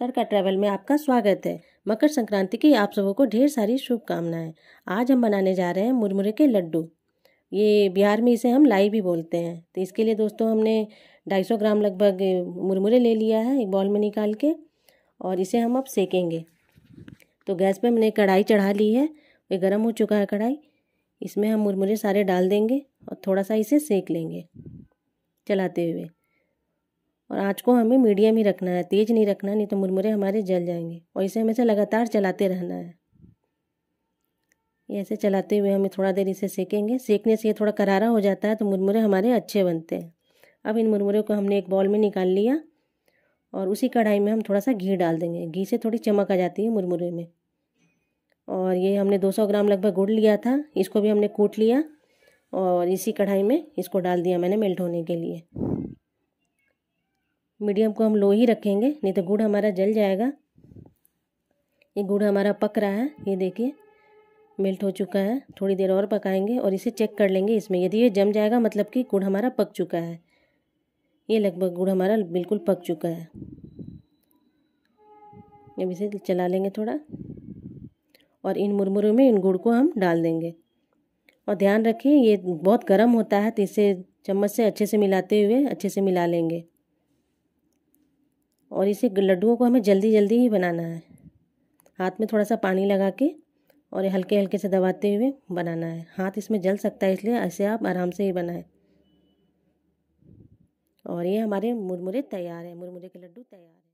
तड़का travel में आपका स्वागत है मकर संक्रांति की आप सबों को ढेर सारी शुभकामनाएं आज हम बनाने जा रहे हैं मुरमुरे के लड्डू ये बिहार में इसे हम लाई भी बोलते हैं तो इसके लिए दोस्तों हमने 250 ग्राम लगभग मुरमुरे ले लिया है एक बॉल में निकाल के और इसे हम अब सेकेंगे तो गैस पर हमने कढ़ाई चढ़ा ली है ये गर्म हो चुका है कढ़ाई इसमें हम मुरमुरे सारे डाल देंगे और थोड़ा सा इसे सेक लेंगे चलाते हुए और आँच को हमें मीडियम ही रखना है तेज़ नहीं रखना है नहीं तो मुरमुरे हमारे जल जाएंगे और इसे हमें से लगातार चलाते रहना है ऐसे चलाते हुए हमें थोड़ा देर इसे सेकेंगे सेकने से ये थोड़ा करारा हो जाता है तो मुरमुरे हमारे अच्छे बनते हैं अब इन मुरमुरे को हमने एक बॉल में निकाल लिया और उसी कढ़ाई में हम थोड़ा सा घी डाल देंगे घी से थोड़ी चमक आ जाती है मुरमुरे में और ये हमने 200 ग्राम लगभग गुड़ लिया था इसको भी हमने कूट लिया और इसी कढ़ाई में इसको डाल दिया मैंने मेल्ट होने के लिए मीडियम को हम लो ही रखेंगे नहीं तो गुड़ हमारा जल जाएगा ये गुड़ हमारा पक रहा है ये देखिए मेल्ट हो चुका है थोड़ी देर और पकाएंगे और इसे चेक कर लेंगे इसमें यदि ये जम जाएगा मतलब कि गुड़ हमारा पक चुका है ये लगभग गुड़ हमारा बिल्कुल पक चुका है अब इसे चला लेंगे थोड़ा और इन मुरमुरों में इन गुड़ को हम डाल देंगे और ध्यान रखिए ये बहुत गर्म होता है तो इसे चम्मच से अच्छे से मिलाते हुए अच्छे से मिला लेंगे और इसे लड्डुओं को हमें जल्दी जल्दी ही बनाना है हाथ में थोड़ा सा पानी लगा के और हल्के हल्के से दबाते हुए बनाना है हाथ इसमें जल सकता है इसलिए ऐसे आप आराम से ही बनाएं और ये हमारे मुरमुरे तैयार हैं मुरमुरे के लड्डू तैयार हैं